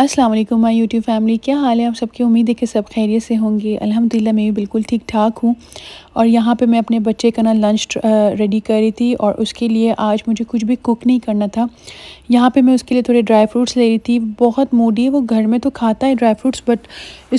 अस्सलाम वालेकुम my YouTube family क्या हाल है आप सबकी उम्मीद है कि सब खैरियत से होंगे अल्हम्दुलिल्लाह मैं भी बिल्कुल ठीक ठाक हूँ और यहाँ पे मैं अपने बच्चे का ना लंच रेडी कर रही थी और उसके लिए आज मुझे कुछ भी कुक नहीं करना था यहाँ पे मैं उसके लिए थोड़े ड्राई फ्रूट्स ले रही थी बहुत मूडी है वो घर में तो खाता है ड्राई फ्रूट्स बट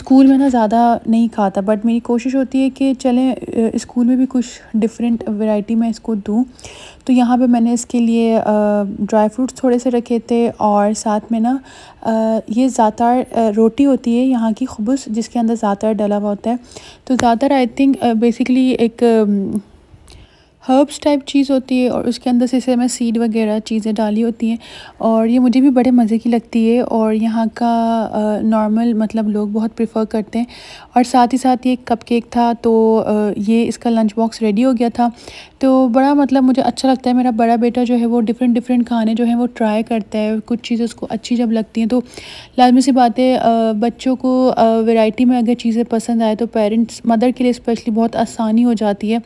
स्कूल में ना ज़्यादा नहीं खाता बट मेरी कोशिश होती है कि चलें स्कूल में भी कुछ डिफरेंट वैरायटी मैं इसको दूँ तो यहाँ पे मैंने इसके लिए ड्राई फ्रूट्स थोड़े से रखे थे और साथ में ना ये ज़्यादातर रोटी होती है यहाँ की खबुस जिसके अंदर ज़्यादातर डला हुआ होता है तो ज़्यादातर आई थिंक बेसिकली एक हर्ब्स टाइप चीज़ होती है और उसके अंदर से इसे मैं सीड वगैरह चीज़ें डाली होती हैं और ये मुझे भी बड़े मज़े की लगती है और यहाँ का नॉर्मल मतलब लोग बहुत प्रिफ़र करते हैं और साथ ही साथ ये कप केक था तो आ, ये इसका लंच बॉक्स रेडी हो गया था तो बड़ा मतलब मुझे अच्छा लगता है मेरा बड़ा बेटा जो है वो डिफरेंट डिफरेंट खाने जो हैं वो ट्राई करता है कुछ चीज़ें उसको अच्छी जब लगती हैं तो लाजमी सी बात है बच्चों को वेराइटी में अगर चीज़ें पसंद आए तो पेरेंट्स मदर के लिए स्पेशली बहुत आसानी हो जाती है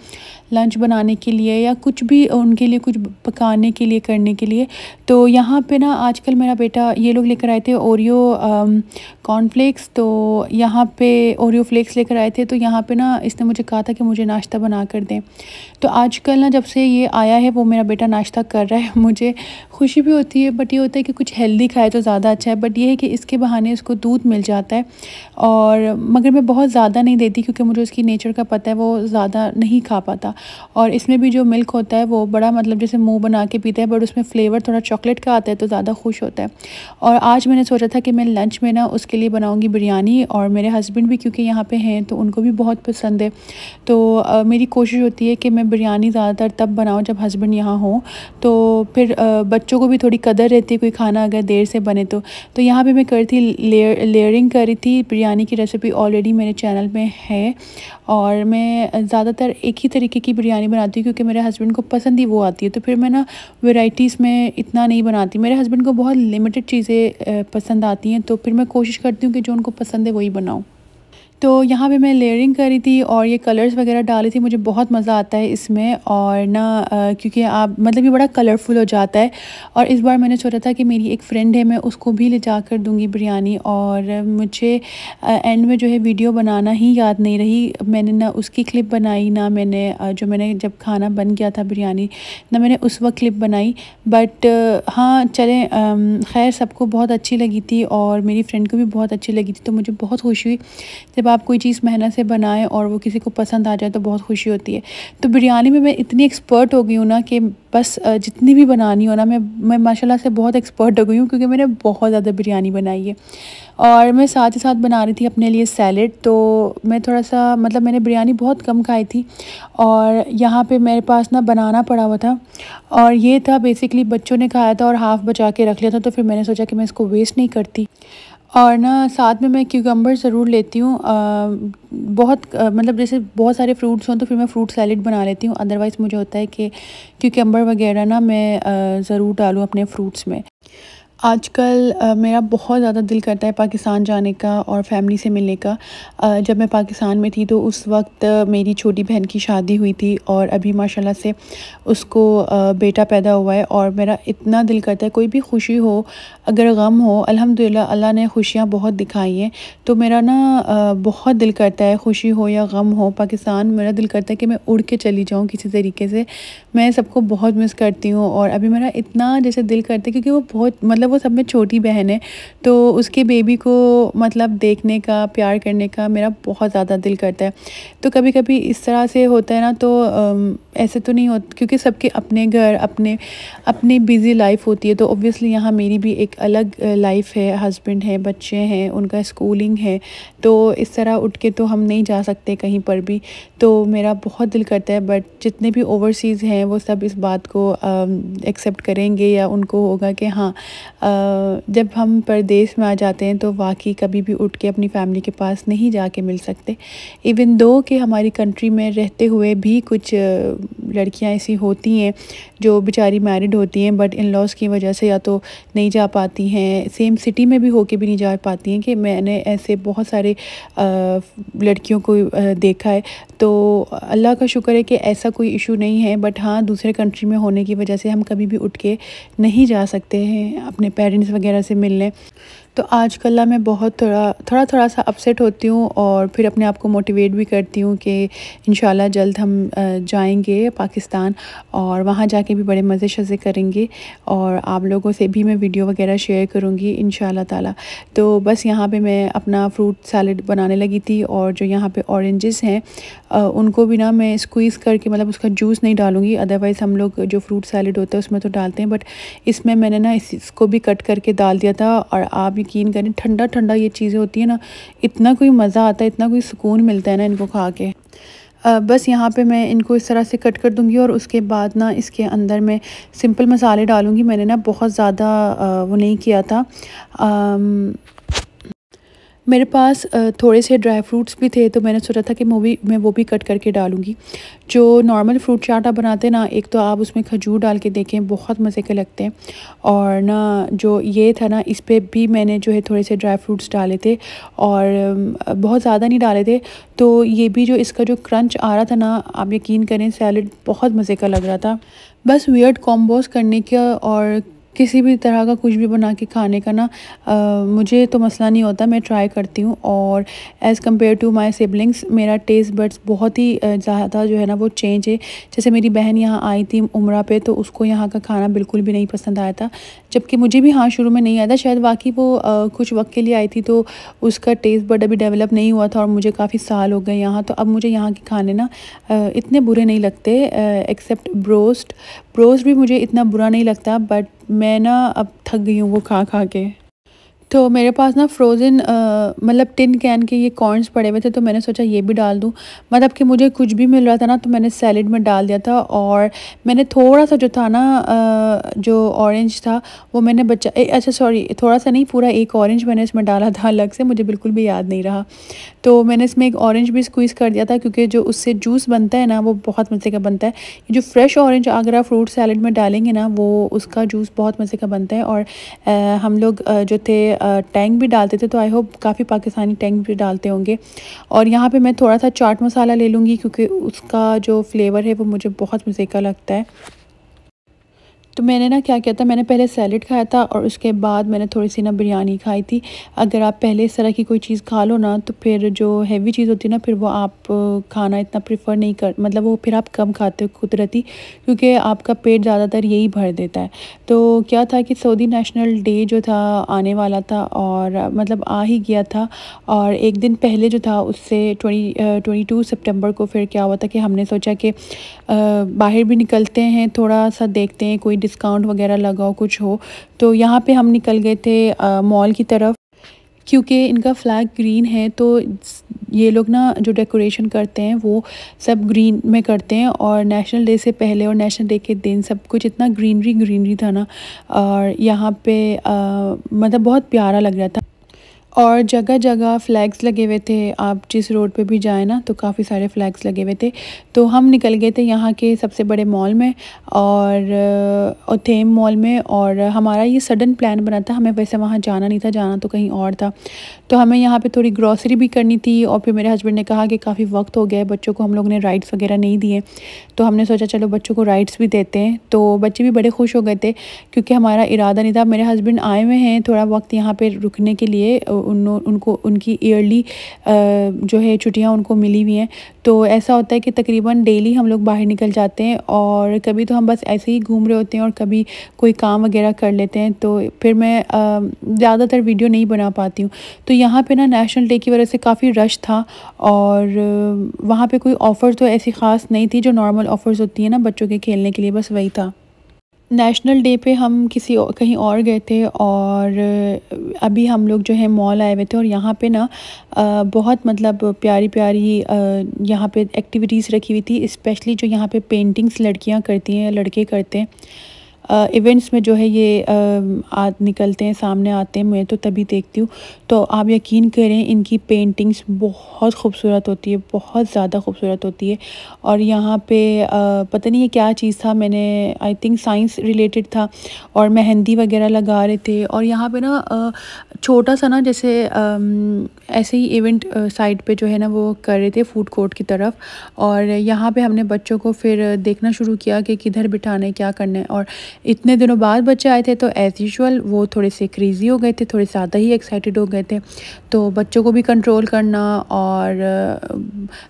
लंच बनाने की के लिए या कुछ भी उनके लिए कुछ पकाने के लिए करने के लिए तो यहाँ पे ना आजकल मेरा बेटा ये लोग लेकर आए थे ओरियो कॉर्नफ्लेक्स um, तो यहाँ पे ओरियो फ्लेक्स लेकर आए थे तो यहाँ पे ना इसने मुझे कहा था कि मुझे नाश्ता बना कर दें तो आजकल ना जब से ये आया है वो मेरा बेटा नाश्ता कर रहा है मुझे खुशी भी होती है बट ये होता है कि कुछ हेल्दी खाए तो ज़्यादा अच्छा है बट ये है कि इसके बहाने इसको दूध मिल जाता है और मगर मैं बहुत ज़्यादा नहीं देती क्योंकि मुझे उसकी नेचर का पता है वो ज़्यादा नहीं खा पाता और इसमें भी जो मिल्क होता है वो बड़ा मतलब जैसे मुंह बना के पीता है बट उसमें फ्लेवर थोड़ा चॉकलेट का आता है तो ज़्यादा खुश होता है और आज मैंने सोचा था कि मैं लंच में ना उसके लिए बनाऊँगी बिरयानी और मेरे हस्बैंड भी क्योंकि यहाँ पर हैं तो उनको भी बहुत पसंद है तो आ, मेरी कोशिश होती है कि मैं बिरयानी ज़्यादातर तब बनाऊँ जब हस्बैंड यहाँ हों तो फिर आ, बच्चों को भी थोड़ी कदर रहती है कोई खाना अगर देर से बने तो तो यहाँ पे मैं कर थी लेयर लेयरिंग रही थी बिरयानी की रेसिपी ऑलरेडी मेरे चैनल में है और मैं ज़्यादातर एक ही तरीके की बिरयानी बनाती हूँ क्योंकि मेरे हस्बैंड को पसंद ही वो आती है तो फिर मैं ना वेराइटीज़ में इतना नहीं बनाती मेरे हस्बैंड को बहुत लिमिटेड चीज़ें पसंद आती हैं तो फिर मैं कोशिश करती हूँ कि जो उनको पसंद है वही बनाऊँ तो यहाँ पे मैं लेयरिंग करी थी और ये कलर्स वगैरह डाली थी मुझे बहुत मज़ा आता है इसमें और ना आ, क्योंकि आप मतलब ये बड़ा कलरफुल हो जाता है और इस बार मैंने सोचा था कि मेरी एक फ़्रेंड है मैं उसको भी ले जा कर दूँगी बिरयानी और मुझे आ, एंड में जो है वीडियो बनाना ही याद नहीं रही मैंने ना उसकी क्लिप बनाई ना मैंने जो मैंने जब खाना बन गया था बिरयानी ना मैंने उस वक्त क्लिप बनाई बट हाँ चलें खैर सबको बहुत अच्छी लगी थी और मेरी फ्रेंड को भी बहुत अच्छी लगी थी तो मुझे बहुत खुशी हुई जब आप कोई चीज़ मेहनत से बनाएं और वो किसी को पसंद आ जाए तो बहुत खुशी होती है तो बिरयानी में मैं इतनी एक्सपर्ट हो गई हूँ ना कि बस जितनी भी बनानी हो ना मैं मैं माशाल्लाह से बहुत एक्सपर्ट हो गई हूँ क्योंकि मैंने बहुत ज़्यादा बिरयानी बनाई है और मैं साथ ही साथ बना रही थी अपने लिए सैलड तो मैं थोड़ा सा मतलब मैंने बिरयानी बहुत कम खाई थी और यहाँ पे मेरे पास ना बनाना पड़ा हुआ था और ये था बेसिकली बच्चों ने खाया था और हाफ़ बचा के रख लिया था तो फिर मैंने सोचा कि मैं इसको वेस्ट नहीं करती और ना साथ में मैं क्यूकम्बर ज़रूर लेती हूँ बहुत आ, मतलब जैसे बहुत सारे फ्रूट्स हों तो फिर मैं फ्रूट सैलड बना लेती हूँ अदरवाइज़ मुझे होता है कि क्यूकम्बर वगैरह ना मैं ज़रूर डालूँ अपने फ्रूट्स में आजकल आ, मेरा बहुत ज़्यादा दिल करता है पाकिस्तान जाने का और फैमिली से मिलने का आ, जब मैं पाकिस्तान में थी तो उस वक्त मेरी छोटी बहन की शादी हुई थी और अभी माशाल्लाह से उसको आ, बेटा पैदा हुआ है और मेरा इतना दिल करता है कोई भी खुशी हो अगर गम हो अल्हम्दुलिल्लाह अल्लाह ने खुशियाँ बहुत दिखाई हैं तो मेरा ना बहुत दिल करता है खुशी हो या गम हो पाकिस्तान मेरा दिल करता है कि मैं उड़ के चली जाऊँ किसी तरीके से मैं सबको बहुत मिस करती हूँ और अभी मेरा इतना जैसे दिल करता है क्योंकि वो बहुत मतलब वो सब में छोटी बहन है तो उसके बेबी को मतलब देखने का प्यार करने का मेरा बहुत ज़्यादा दिल करता है तो कभी कभी इस तरह से होता है ना तो ऐसे तो नहीं होता क्योंकि सबके अपने घर अपने अपनी बिज़ी लाइफ होती है तो ऑब्वियसली यहाँ मेरी भी एक अलग लाइफ है हस्बैंड है बच्चे हैं उनका स्कूलिंग है तो इस तरह उठ के तो हम नहीं जा सकते कहीं पर भी तो मेरा बहुत दिल करता है बट जितने भी ओवरसीज़ हैं वो सब इस बात को एक्सेप्ट करेंगे या उनको होगा कि हाँ जब हम परदेश में आ जाते हैं तो वाकई कभी भी उठ के अपनी फैमिली के पास नहीं जाके मिल सकते इवन दो कि हमारी कंट्री में रहते हुए भी कुछ लड़कियां ऐसी होती हैं जो बेचारी मैरिड होती हैं बट इन लॉज की वजह से या तो नहीं जा पाती हैं सेम सिटी में भी होके भी नहीं जा पाती हैं कि मैंने ऐसे बहुत सारे लड़कियों को देखा है तो अल्लाह का शुक्र है कि ऐसा कोई इशू नहीं है बट हाँ दूसरे कंट्री में होने की वजह से हम कभी भी उठ के नहीं जा सकते हैं अपने पेरेंट्स वगैरह से मिल लें तो आज कल मैं बहुत थोड़ा थोड़ा थोड़ा सा अपसेट होती हूँ और फिर अपने आप को मोटिवेट भी करती हूँ कि इन जल्द हम जाएंगे पाकिस्तान और वहाँ जाके भी बड़े मज़े शज़े करेंगे और आप लोगों से भी मैं वीडियो वगैरह शेयर करूँगी इन ताला तो बस यहाँ पे मैं अपना फ्रूट सैलड बनाने लगी थी और जो यहाँ पर औरेंजेस हैं उनको भी ना मैं स्क्वीज़ करके मतलब उसका जूस नहीं डालूँगी अदरवाइज़ हम लोग जो फ्रूट सैलड होता है उसमें तो डालते हैं बट इसमें मैंने ना इसको भी कट करके डाल दिया था और आप यकीन करें ठंडा ठंडा ये चीज़ें होती है ना इतना कोई मज़ा आता है इतना कोई सुकून मिलता है ना इनको खा के बस यहाँ पे मैं इनको इस तरह से कट कर दूँगी और उसके बाद ना इसके अंदर मैं सिंपल मसाले डालूँगी मैंने ना बहुत ज़्यादा वो नहीं किया था मेरे पास थोड़े से ड्राई फ्रूट्स भी थे तो मैंने सोचा था कि भी मैं वो भी कट करके डालूंगी जो नॉर्मल फ्रूट चाट आप बनाते ना एक तो आप उसमें खजूर डाल के देखें बहुत मज़े के लगते हैं और ना जो ये था ना इस पर भी मैंने जो है थोड़े से ड्राई फ्रूट्स डाले थे और बहुत ज़्यादा नहीं डाले थे तो ये भी जो इसका जो क्रंच आ रहा था ना आप यकीन करें सैलड बहुत मज़े का लग रहा था बस वियर्ड कॉम्बोज करने का और किसी भी तरह का कुछ भी बना के खाने का ना आ, मुझे तो मसला नहीं होता मैं ट्राई करती हूँ और as compared to my siblings मेरा टेस्ट बड्स बहुत ही ज़्यादा जो है ना वो चेंज है जैसे मेरी बहन यहाँ आई थी उम्र पे तो उसको यहाँ का खाना बिल्कुल भी नहीं पसंद आया था जबकि मुझे भी हाँ शुरू में नहीं आया था शायद वाकई वो आ, कुछ वक्त के लिए आई थी तो उसका टेस्ट बड अभी डेवलप नहीं हुआ था और मुझे काफ़ी साल हो गए यहाँ तो अब मुझे यहाँ के खाने ना इतने बुरे नहीं लगते एक्सेप्ट ब्रोस्ट ब्रोस्ट भी मुझे इतना बुरा नहीं लगता बट मैं ना अब थक गई हूँ वो खा खा के तो मेरे पास ना फ्रोज़न मतलब टिन कैन के ये कॉर्नस पड़े हुए थे तो मैंने सोचा ये भी डाल दूँ मतलब कि मुझे कुछ भी मिल रहा था ना तो मैंने सैलड में डाल दिया था और मैंने थोड़ा सा जो था ना जो ऑरेंज था वो मैंने बचा ए, अच्छा सॉरी थोड़ा सा नहीं पूरा एक ऑरेंज मैंने इसमें डाला था अलग से मुझे बिल्कुल भी याद नहीं रहा तो मैंने इसमें एक ऑरेंज भी स्क्वीज़ कर दिया था क्योंकि जो उससे जूस बनता है ना वो बहुत मज़े का बनता है जो फ्रेश ऑरेंज अगर आप फ्रूट सैलड में डालेंगे ना वो उसका जूस बहुत मज़े का बनता है और आ, हम लोग जो थे टैंग भी डालते थे तो आई होप काफ़ी पाकिस्तानी टैंग भी डालते होंगे और यहाँ पे मैं थोड़ा सा चाट मसाला ले लूँगी क्योंकि उसका जो फ्लेवर है वो मुझे बहुत मज़े लगता है तो मैंने ना क्या किया था मैंने पहले सैलड खाया था और उसके बाद मैंने थोड़ी सी ना बिरयानी खाई थी अगर आप पहले इस तरह की कोई चीज़ खा लो ना तो फिर जो हैवी चीज़ होती है ना फिर वो आप खाना इतना प्रीफर नहीं कर मतलब वो फिर आप कम खाते हो कुदरती क्योंकि आपका पेट ज़्यादातर यही भर देता है तो क्या था कि सऊदी नेशनल डे जो था आने वाला था और मतलब आ ही गया था और एक दिन पहले जो था उससे ट्वेंटी ट्वेंटी टू को फिर क्या हुआ था कि हमने सोचा कि बाहर भी निकलते हैं थोड़ा सा देखते हैं कोई डिस्काउंट वगैरह लगाओ कुछ हो तो यहाँ पे हम निकल गए थे मॉल की तरफ क्योंकि इनका फ्लैग ग्रीन है तो ये लोग ना जो डेकोरेशन करते हैं वो सब ग्रीन में करते हैं और नेशनल डे से पहले और नेशनल डे के दिन सब कुछ इतना ग्रीनरी ग्रीनरी था ना और यहाँ पे आ, मतलब बहुत प्यारा लग रहा था और जगह जगह फ्लैग्स लगे हुए थे आप जिस रोड पे भी जाए ना तो काफ़ी सारे फ्लैग्स लगे हुए थे तो हम निकल गए थे यहाँ के सबसे बड़े मॉल में और थेम मॉल में और हमारा ये सडन प्लान बना था हमें वैसे वहाँ जाना नहीं था जाना तो कहीं और था तो हमें यहाँ पे थोड़ी ग्रॉसरी भी करनी थी और फिर मेरे हस्बैंड ने कहा कि काफ़ी वक्त हो गया है बच्चों को हम लोग ने राइड्स वगैरह नहीं दिए तो हमने सोचा चलो बच्चों को राइड्स भी देते हैं तो बच्चे भी बड़े खुश हो गए थे क्योंकि हमारा इरादा नहीं था मेरे हस्बैंड आए हुए हैं थोड़ा वक्त यहाँ पर रुकने के लिए उन उनको उनकी ईयरली जो है छुट्टियाँ उनको मिली हुई हैं तो ऐसा होता है कि तकरीबन डेली हम लोग बाहर निकल जाते हैं और कभी तो हम बस ऐसे ही घूम रहे होते हैं और कभी कोई काम वगैरह कर लेते हैं तो फिर मैं ज़्यादातर वीडियो नहीं बना पाती हूँ तो यहाँ पे ना नेशनल डे की वजह से काफ़ी रश था और वहाँ पे कोई ऑफ़र तो ऐसी ख़ास नहीं थी जो नॉर्मल ऑफ़र्स होती हैं ना बच्चों के खेलने के लिए बस वही था नेशनल डे पे हम किसी और, कहीं और गए थे और अभी हम लोग जो है मॉल आए हुए थे और यहाँ पे ना बहुत मतलब प्यारी प्यारी यहाँ पे एक्टिविटीज़ रखी हुई थी इस्पेशली जो यहाँ पे पेंटिंग्स लड़कियाँ करती हैं लड़के करते हैं इवेंट्स में जो है ये आ, निकलते हैं सामने आते हैं मैं तो तभी देखती हूँ तो आप यकीन करें इनकी पेंटिंग्स बहुत खूबसूरत होती है बहुत ज़्यादा खूबसूरत होती है और यहाँ पे पता नहीं ये क्या चीज़ था मैंने आई थिंक साइंस रिलेटेड था और मेहंदी वगैरह लगा रहे थे और यहाँ पर ना छोटा सा ना जैसे ऐसे ही इवेंट साइड पे जो है ना वो कर रहे थे फूड कोर्ट की तरफ और यहाँ पे हमने बच्चों को फिर देखना शुरू किया कि किधर बिठाने क्या करना है और इतने दिनों बाद बच्चे आए थे तो एज़ यूजल वो थोड़े से क्रेज़ी हो गए थे थोड़े ज़्यादा ही एक्साइटेड हो गए थे तो बच्चों को भी कंट्रोल करना और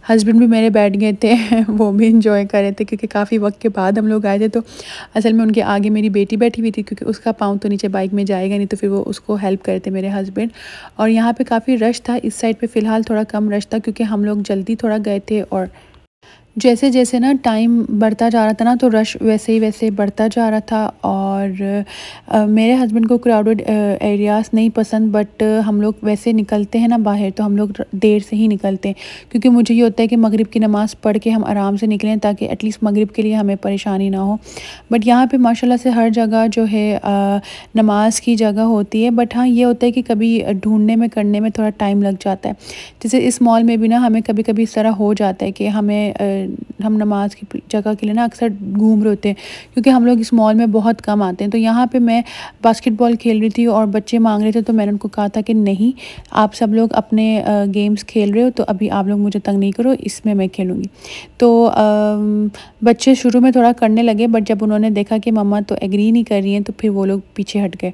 हस्बैंड भी मेरे बैठ गए थे वो भी इंजॉय कर रहे थे क्योंकि काफ़ी वक्त के बाद हम लोग आए थे तो असल में उनके आगे मेरी बेटी बैठी हुई थी क्योंकि उसका पाँव तो नीचे बाइक में जाएगा नहीं तो फिर वो उसको हेल्प करे थे मेरे हस्बैंड और यहाँ पर काफ़ी रश था इस साइड पर फ़िलहाल थोड़ा कम रश था क्योंकि हम लोग जल्दी थोड़ा गए थे और जैसे जैसे ना टाइम बढ़ता जा रहा था ना तो रश वैसे ही वैसे बढ़ता जा रहा था और आ, मेरे हस्बैंड को क्राउडेड एरियाज़ नहीं पसंद बट हम लोग वैसे निकलते हैं ना बाहर तो हम लोग देर से ही निकलते हैं क्योंकि मुझे ये होता है कि मगरिब की नमाज़ पढ़ के हम आराम से निकलें ताकि एटलीस्ट मगरिब के लिए हमें परेशानी ना हो बट यहाँ पर माशाला से हर जगह जो है आ, नमाज की जगह होती है बट हाँ ये होता है कि कभी ढूंढने में करने में थोड़ा टाइम लग जाता है जैसे इस मॉल में भी ना हमें कभी कभी इस तरह हो जाता है कि हमें हम नमाज की जगह के लिए ना अक्सर घूम रहे होते हैं क्योंकि हम लोग इस मॉल में बहुत कम आते हैं तो यहाँ पे मैं बास्केटबॉल खेल रही थी और बच्चे मांग रहे थे तो मैंने उनको कहा था कि नहीं आप सब लोग अपने गेम्स खेल रहे हो तो अभी आप लोग मुझे तंग नहीं करो इसमें मैं खेलूँगी तो बच्चे शुरू में थोड़ा करने लगे बट जब उन्होंने देखा कि मम्मा तो एग्री नहीं कर रही हैं तो फिर वो लोग पीछे हट गए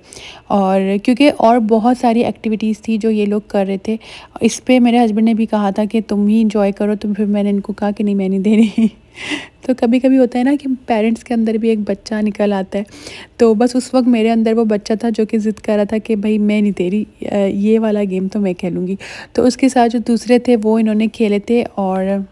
और क्योंकि और बहुत सारी एक्टिविटीज़ थी जो ये लोग कर रहे थे इस पर मेरे हस्बैंड ने भी कहा था कि तुम ही इंजॉय करो तो फिर मैंने इनको कहा कि नहीं मैं नहीं दे रही तो कभी कभी होता है ना कि पेरेंट्स के अंदर भी एक बच्चा निकल आता है तो बस उस वक्त मेरे अंदर वो बच्चा था जो कि ज़िद कर रहा था कि भाई मैं नहीं तेरी ये वाला गेम तो मैं खेलूँगी तो उसके साथ जो दूसरे थे वो इन्होंने खेले थे और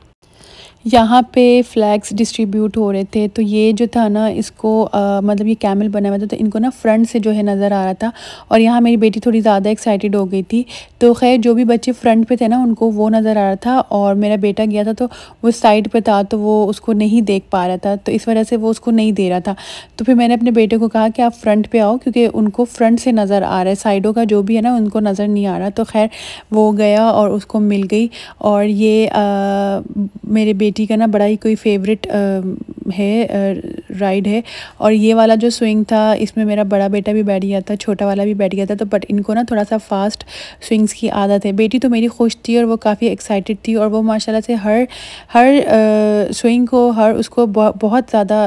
यहाँ पे फ्लैग्स डिस्ट्रीब्यूट हो रहे थे तो ये जो था ना इसको आ, मतलब ये कैमल बना हुआ था तो इनको ना फ्रंट से जो है नज़र आ रहा था और यहाँ मेरी बेटी थोड़ी ज़्यादा एक्साइटेड हो गई थी तो खैर जो भी बच्चे फ्रंट पे थे ना उनको वो नज़र आ रहा था और मेरा बेटा गया था तो वो साइड पर था तो वो उसको नहीं देख पा रहा था तो इस वजह से वो उसको नहीं दे रहा था तो फिर मैंने अपने बेटे को कहा कि आप फ्रंट पर आओ क्योंकि उनको फ्रंट से नज़र आ रहा है साइडों का जो भी है ना उनको नज़र नहीं आ रहा तो खैर वो गया और उसको मिल गई और ये मेरे बेटे बेटी का ना बड़ा ही कोई फेवरेट है राइड है और ये वाला जो स्विंग था इसमें मेरा बड़ा बेटा भी बैठ गया था छोटा वाला भी बैठ गया था तो बट इनको ना थोड़ा सा फास्ट स्विंग्स की आदत है बेटी तो मेरी खुश थी और वो काफ़ी एक्साइटेड थी और वो माशाल्लाह से हर हर स्विंग को हर उसको बहुत ज़्यादा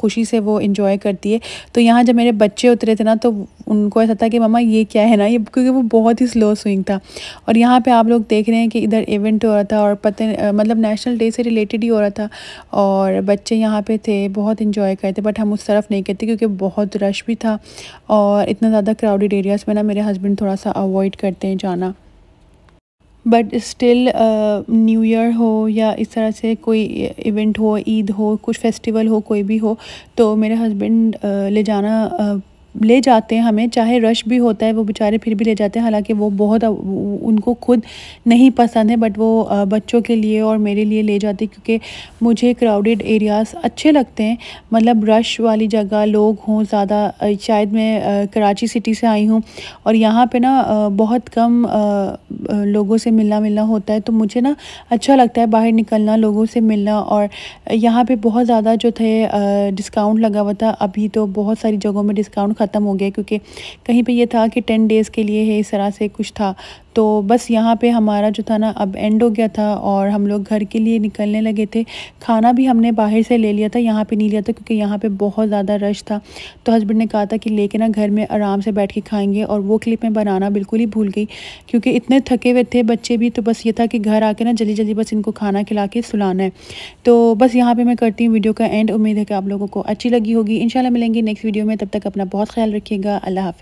खुशी से वो इन्जॉय करती है तो यहाँ जब मेरे बच्चे उतरे थे ना तो उनको ऐसा था कि ममा ये क्या है ना ये क्योंकि वो बहुत ही स्लो स्विंग था और यहाँ पर आप लोग देख रहे हैं कि इधर इवेंट हो रहा था और पता मतलब नेशनल डे से रिलेटेड एक्साइटेड ही हो रहा था और बच्चे यहाँ पे थे बहुत इन्जॉय करते थे बट हम उस तरफ नहीं कहते क्योंकि बहुत रश भी था और इतना ज़्यादा क्राउडेड एरियाज़ में ना मेरे हस्बैंड थोड़ा सा अवॉइड करते हैं जाना बट स्टिल न्यू ईयर हो या इस तरह से कोई इवेंट हो ईद हो कुछ फेस्टिवल हो कोई भी हो तो मेरे हस्बैंड uh, ले जाना uh, ले जाते हैं हमें चाहे रश भी होता है वो बेचारे फिर भी ले जाते हैं हालांकि वो बहुत उनको खुद नहीं पसंद है बट वो बच्चों के लिए और मेरे लिए ले जाते क्योंकि मुझे क्राउडेड एरियाज़ अच्छे लगते हैं मतलब रश वाली जगह लोग हों ज़्यादा शायद मैं कराची सिटी से आई हूँ और यहाँ पे ना बहुत कम लोगों से मिलना मिलना होता है तो मुझे ना अच्छा लगता है बाहर निकलना लोगों से मिलना और यहाँ पर बहुत ज़्यादा जो थे डिस्काउंट लगा हुआ था अभी तो बहुत सारी जगहों में डिस्काउंट ख़त्म हो गया क्योंकि कहीं पे ये था कि टेन डेज़ के लिए है इस तरह से कुछ था तो बस यहाँ पे हमारा जो था ना अब एंड हो गया था और हम लोग घर के लिए निकलने लगे थे खाना भी हमने बाहर से ले लिया था यहाँ पे नहीं लिया था क्योंकि यहाँ पे बहुत ज़्यादा रश था तो हस्बैंड ने कहा था कि लेके ना घर में आराम से बैठ के खाएँगे और वो क्लिप मैं बनाना बिल्कुल ही भूल गई क्योंकि इतने थके हुए थे बच्चे भी तो बस ये था कि घर आके ना जल्दी जल्दी बस इनको खाना खिला के सुलाना है तो बस यहाँ पर मैं करती हूँ वीडियो का एंड उम्मीद है कि आप लोगों को अच्छी लगी होगी इन मिलेंगे नेक्स्ट वीडियो में तब तक अपना बहुत ख्याल रखिएगा अल्लाह हाफ़